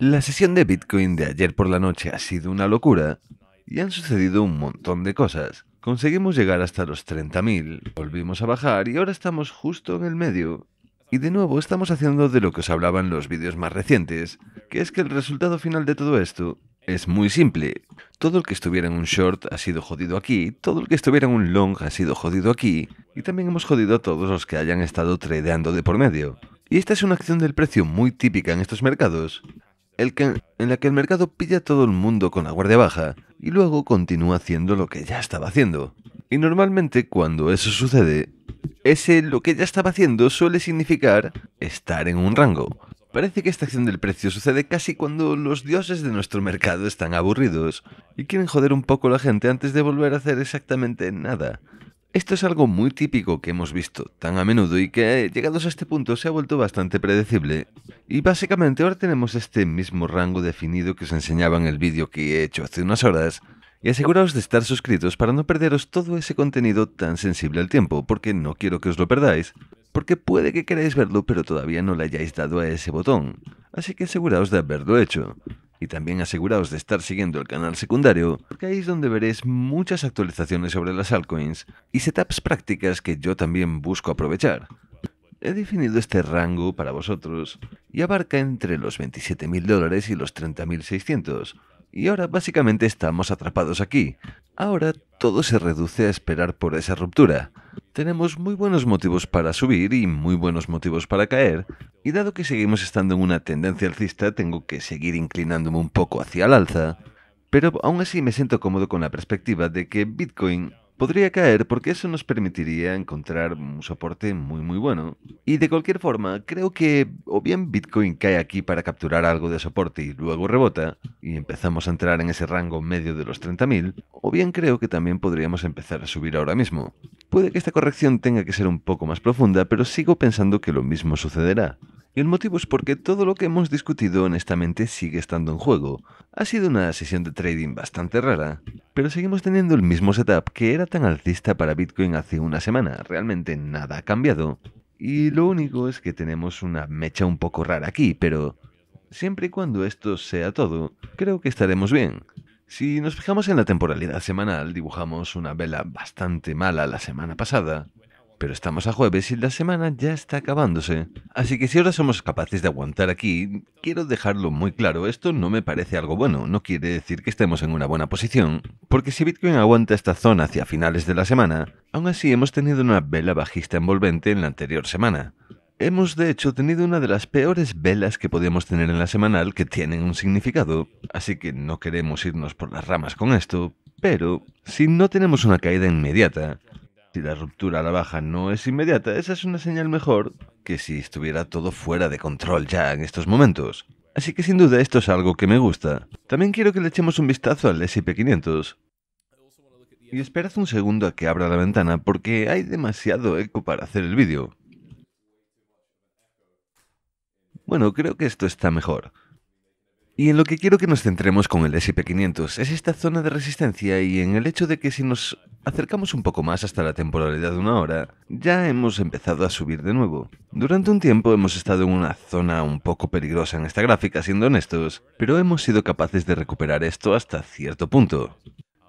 La sesión de Bitcoin de ayer por la noche ha sido una locura y han sucedido un montón de cosas. Conseguimos llegar hasta los 30.000, volvimos a bajar y ahora estamos justo en el medio. Y de nuevo estamos haciendo de lo que os hablaba en los vídeos más recientes, que es que el resultado final de todo esto es muy simple. Todo el que estuviera en un short ha sido jodido aquí, todo el que estuviera en un long ha sido jodido aquí, y también hemos jodido a todos los que hayan estado tradeando de por medio. Y esta es una acción del precio muy típica en estos mercados que, en la que el mercado pilla a todo el mundo con la guardia baja y luego continúa haciendo lo que ya estaba haciendo. Y normalmente cuando eso sucede, ese lo que ya estaba haciendo suele significar estar en un rango. Parece que esta acción del precio sucede casi cuando los dioses de nuestro mercado están aburridos y quieren joder un poco a la gente antes de volver a hacer exactamente nada. Esto es algo muy típico que hemos visto tan a menudo y que, llegados a este punto, se ha vuelto bastante predecible. Y básicamente ahora tenemos este mismo rango definido que os enseñaba en el vídeo que he hecho hace unas horas. Y aseguraos de estar suscritos para no perderos todo ese contenido tan sensible al tiempo, porque no quiero que os lo perdáis. Porque puede que queráis verlo pero todavía no le hayáis dado a ese botón. Así que aseguraos de haberlo hecho y también aseguraos de estar siguiendo el canal secundario, porque ahí es donde veréis muchas actualizaciones sobre las altcoins y setups prácticas que yo también busco aprovechar. He definido este rango para vosotros y abarca entre los 27.000 dólares y los 30.600, y ahora básicamente estamos atrapados aquí. Ahora todo se reduce a esperar por esa ruptura. Tenemos muy buenos motivos para subir y muy buenos motivos para caer, y dado que seguimos estando en una tendencia alcista, tengo que seguir inclinándome un poco hacia el alza, pero aún así me siento cómodo con la perspectiva de que Bitcoin podría caer porque eso nos permitiría encontrar un soporte muy muy bueno. Y de cualquier forma, creo que o bien Bitcoin cae aquí para capturar algo de soporte y luego rebota, y empezamos a entrar en ese rango medio de los 30.000, o bien creo que también podríamos empezar a subir ahora mismo. Puede que esta corrección tenga que ser un poco más profunda, pero sigo pensando que lo mismo sucederá. Y el motivo es porque todo lo que hemos discutido honestamente sigue estando en juego. Ha sido una sesión de trading bastante rara, pero seguimos teniendo el mismo setup que era tan alcista para Bitcoin hace una semana. Realmente nada ha cambiado. Y lo único es que tenemos una mecha un poco rara aquí, pero siempre y cuando esto sea todo, creo que estaremos bien. Si nos fijamos en la temporalidad semanal, dibujamos una vela bastante mala la semana pasada, pero estamos a jueves y la semana ya está acabándose. Así que si ahora somos capaces de aguantar aquí, quiero dejarlo muy claro, esto no me parece algo bueno, no quiere decir que estemos en una buena posición, porque si Bitcoin aguanta esta zona hacia finales de la semana, aún así hemos tenido una vela bajista envolvente en la anterior semana. Hemos de hecho tenido una de las peores velas que podíamos tener en la semanal que tienen un significado, así que no queremos irnos por las ramas con esto, pero si no tenemos una caída inmediata, si la ruptura a la baja no es inmediata, esa es una señal mejor que si estuviera todo fuera de control ya en estos momentos. Así que sin duda esto es algo que me gusta. También quiero que le echemos un vistazo al S&P500. Y esperad un segundo a que abra la ventana porque hay demasiado eco para hacer el vídeo. Bueno, creo que esto está mejor. Y en lo que quiero que nos centremos con el SP500 es esta zona de resistencia y en el hecho de que si nos acercamos un poco más hasta la temporalidad de una hora, ya hemos empezado a subir de nuevo. Durante un tiempo hemos estado en una zona un poco peligrosa en esta gráfica, siendo honestos, pero hemos sido capaces de recuperar esto hasta cierto punto.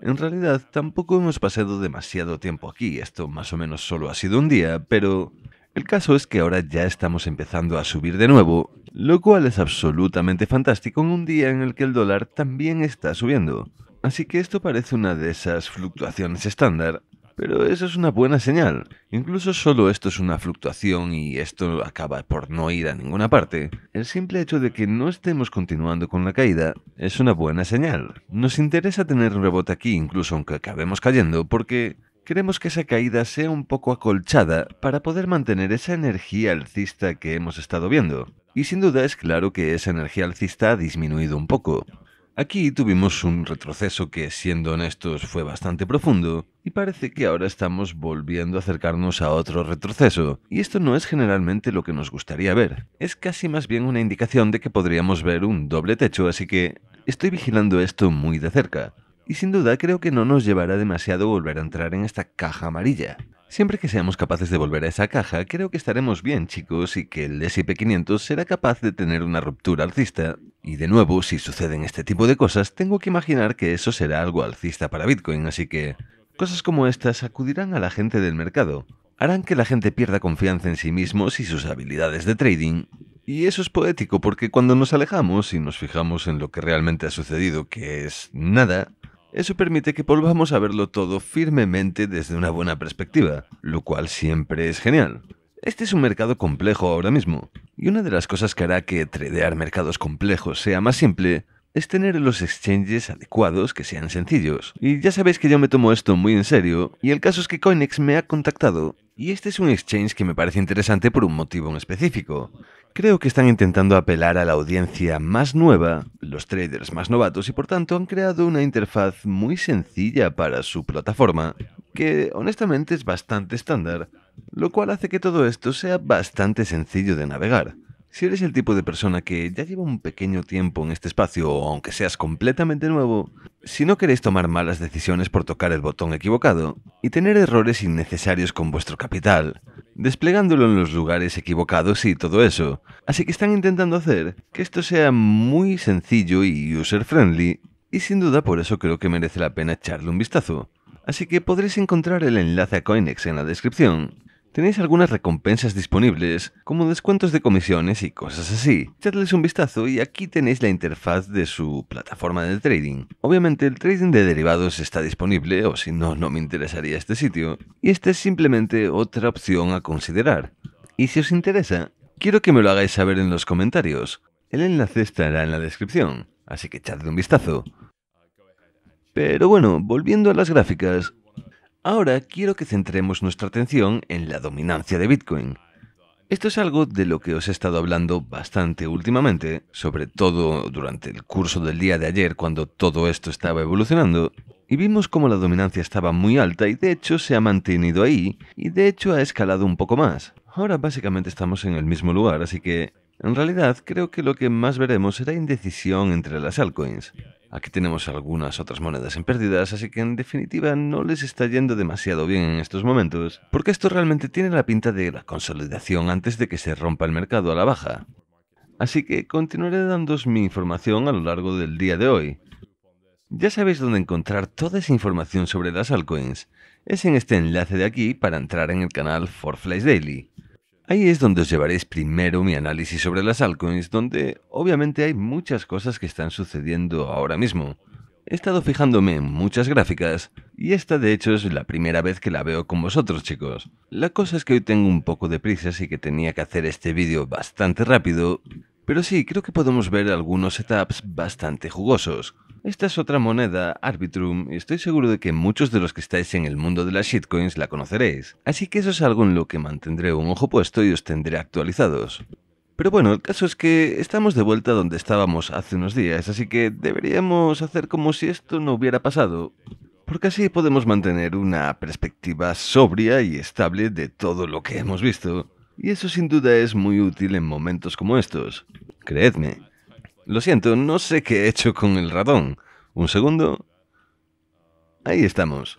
En realidad, tampoco hemos pasado demasiado tiempo aquí, esto más o menos solo ha sido un día, pero el caso es que ahora ya estamos empezando a subir de nuevo, lo cual es absolutamente fantástico en un día en el que el dólar también está subiendo. Así que esto parece una de esas fluctuaciones estándar, pero eso es una buena señal. Incluso solo esto es una fluctuación y esto acaba por no ir a ninguna parte. El simple hecho de que no estemos continuando con la caída es una buena señal. Nos interesa tener un rebote aquí incluso aunque acabemos cayendo porque queremos que esa caída sea un poco acolchada para poder mantener esa energía alcista que hemos estado viendo. Y sin duda es claro que esa energía alcista ha disminuido un poco. Aquí tuvimos un retroceso que, siendo honestos, fue bastante profundo, y parece que ahora estamos volviendo a acercarnos a otro retroceso, y esto no es generalmente lo que nos gustaría ver. Es casi más bien una indicación de que podríamos ver un doble techo, así que estoy vigilando esto muy de cerca. Y sin duda creo que no nos llevará demasiado volver a entrar en esta caja amarilla. Siempre que seamos capaces de volver a esa caja, creo que estaremos bien, chicos, y que el SP500 será capaz de tener una ruptura alcista. Y de nuevo, si suceden este tipo de cosas, tengo que imaginar que eso será algo alcista para Bitcoin, así que cosas como estas acudirán a la gente del mercado, harán que la gente pierda confianza en sí mismos y sus habilidades de trading. Y eso es poético porque cuando nos alejamos y nos fijamos en lo que realmente ha sucedido, que es nada, eso permite que volvamos a verlo todo firmemente desde una buena perspectiva, lo cual siempre es genial. Este es un mercado complejo ahora mismo, y una de las cosas que hará que tradear mercados complejos sea más simple es tener los exchanges adecuados que sean sencillos. Y ya sabéis que yo me tomo esto muy en serio, y el caso es que Coinex me ha contactado, y este es un exchange que me parece interesante por un motivo en específico. Creo que están intentando apelar a la audiencia más nueva, los traders más novatos, y por tanto han creado una interfaz muy sencilla para su plataforma, que honestamente es bastante estándar, lo cual hace que todo esto sea bastante sencillo de navegar. Si eres el tipo de persona que ya lleva un pequeño tiempo en este espacio, o aunque seas completamente nuevo, si no queréis tomar malas decisiones por tocar el botón equivocado y tener errores innecesarios con vuestro capital, desplegándolo en los lugares equivocados y todo eso, así que están intentando hacer que esto sea muy sencillo y user-friendly, y sin duda por eso creo que merece la pena echarle un vistazo. Así que podréis encontrar el enlace a Coinex en la descripción, Tenéis algunas recompensas disponibles, como descuentos de comisiones y cosas así. Echadles un vistazo y aquí tenéis la interfaz de su plataforma de trading. Obviamente el trading de derivados está disponible, o si no, no me interesaría este sitio. Y esta es simplemente otra opción a considerar. Y si os interesa, quiero que me lo hagáis saber en los comentarios. El enlace estará en la descripción, así que echadle un vistazo. Pero bueno, volviendo a las gráficas, Ahora quiero que centremos nuestra atención en la dominancia de Bitcoin. Esto es algo de lo que os he estado hablando bastante últimamente, sobre todo durante el curso del día de ayer cuando todo esto estaba evolucionando, y vimos cómo la dominancia estaba muy alta y de hecho se ha mantenido ahí, y de hecho ha escalado un poco más. Ahora básicamente estamos en el mismo lugar, así que en realidad creo que lo que más veremos será indecisión entre las altcoins. Aquí tenemos algunas otras monedas en pérdidas, así que en definitiva no les está yendo demasiado bien en estos momentos, porque esto realmente tiene la pinta de la consolidación antes de que se rompa el mercado a la baja. Así que continuaré dándos mi información a lo largo del día de hoy. Ya sabéis dónde encontrar toda esa información sobre las altcoins. Es en este enlace de aquí para entrar en el canal Forflies Daily. Ahí es donde os llevaréis primero mi análisis sobre las altcoins, donde obviamente hay muchas cosas que están sucediendo ahora mismo. He estado fijándome en muchas gráficas y esta de hecho es la primera vez que la veo con vosotros chicos. La cosa es que hoy tengo un poco de prisa así que tenía que hacer este vídeo bastante rápido, pero sí, creo que podemos ver algunos setups bastante jugosos. Esta es otra moneda, Arbitrum, y estoy seguro de que muchos de los que estáis en el mundo de las shitcoins la conoceréis, así que eso es algo en lo que mantendré un ojo puesto y os tendré actualizados. Pero bueno, el caso es que estamos de vuelta donde estábamos hace unos días, así que deberíamos hacer como si esto no hubiera pasado, porque así podemos mantener una perspectiva sobria y estable de todo lo que hemos visto, y eso sin duda es muy útil en momentos como estos. Creedme. Lo siento, no sé qué he hecho con el ratón. Un segundo. Ahí estamos.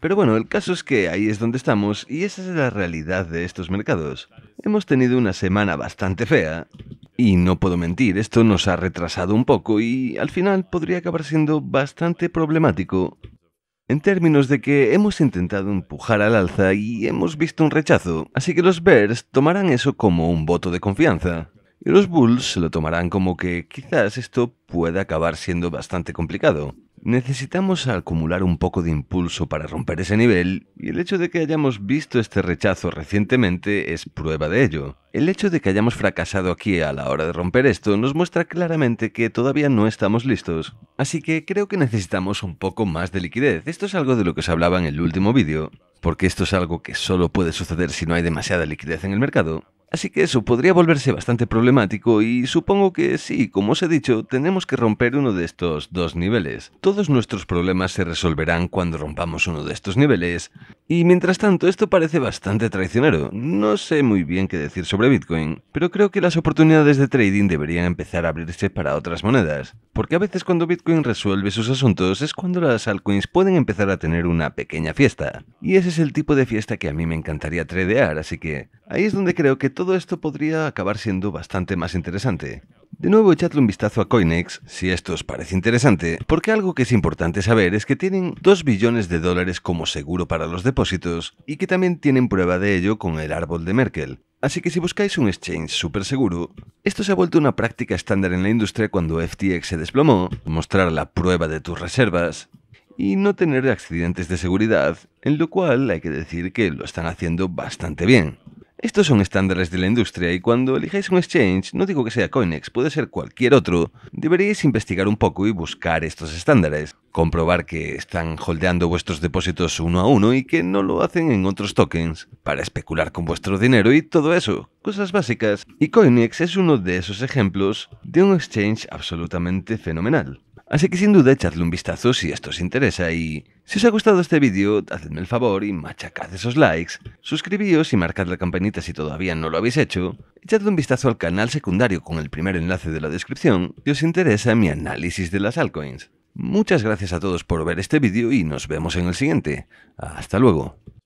Pero bueno, el caso es que ahí es donde estamos y esa es la realidad de estos mercados. Hemos tenido una semana bastante fea y no puedo mentir, esto nos ha retrasado un poco y al final podría acabar siendo bastante problemático en términos de que hemos intentado empujar al alza y hemos visto un rechazo, así que los Bears tomarán eso como un voto de confianza. Y los Bulls se lo tomarán como que quizás esto pueda acabar siendo bastante complicado. Necesitamos acumular un poco de impulso para romper ese nivel, y el hecho de que hayamos visto este rechazo recientemente es prueba de ello. El hecho de que hayamos fracasado aquí a la hora de romper esto nos muestra claramente que todavía no estamos listos. Así que creo que necesitamos un poco más de liquidez. Esto es algo de lo que os hablaba en el último vídeo, porque esto es algo que solo puede suceder si no hay demasiada liquidez en el mercado. Así que eso podría volverse bastante problemático y supongo que sí, como os he dicho, tenemos que romper uno de estos dos niveles. Todos nuestros problemas se resolverán cuando rompamos uno de estos niveles. Y mientras tanto, esto parece bastante traicionero. No sé muy bien qué decir sobre Bitcoin, pero creo que las oportunidades de trading deberían empezar a abrirse para otras monedas. Porque a veces cuando Bitcoin resuelve sus asuntos es cuando las altcoins pueden empezar a tener una pequeña fiesta. Y ese es el tipo de fiesta que a mí me encantaría tradear, así que ahí es donde creo que todo esto podría acabar siendo bastante más interesante. De nuevo, echadle un vistazo a Coinex si esto os parece interesante, porque algo que es importante saber es que tienen 2 billones de dólares como seguro para los depósitos y que también tienen prueba de ello con el árbol de Merkel, Así que si buscáis un exchange súper seguro, esto se ha vuelto una práctica estándar en la industria cuando FTX se desplomó, mostrar la prueba de tus reservas y no tener accidentes de seguridad, en lo cual hay que decir que lo están haciendo bastante bien. Estos son estándares de la industria y cuando elijáis un exchange, no digo que sea Coinex, puede ser cualquier otro, deberíais investigar un poco y buscar estos estándares, comprobar que están holdeando vuestros depósitos uno a uno y que no lo hacen en otros tokens, para especular con vuestro dinero y todo eso, cosas básicas. Y Coinex es uno de esos ejemplos de un exchange absolutamente fenomenal. Así que sin duda echadle un vistazo si esto os interesa y si os ha gustado este vídeo, hacedme el favor y machacad esos likes, suscribíos y marcad la campanita si todavía no lo habéis hecho, echadle un vistazo al canal secundario con el primer enlace de la descripción si os interesa mi análisis de las altcoins. Muchas gracias a todos por ver este vídeo y nos vemos en el siguiente. Hasta luego.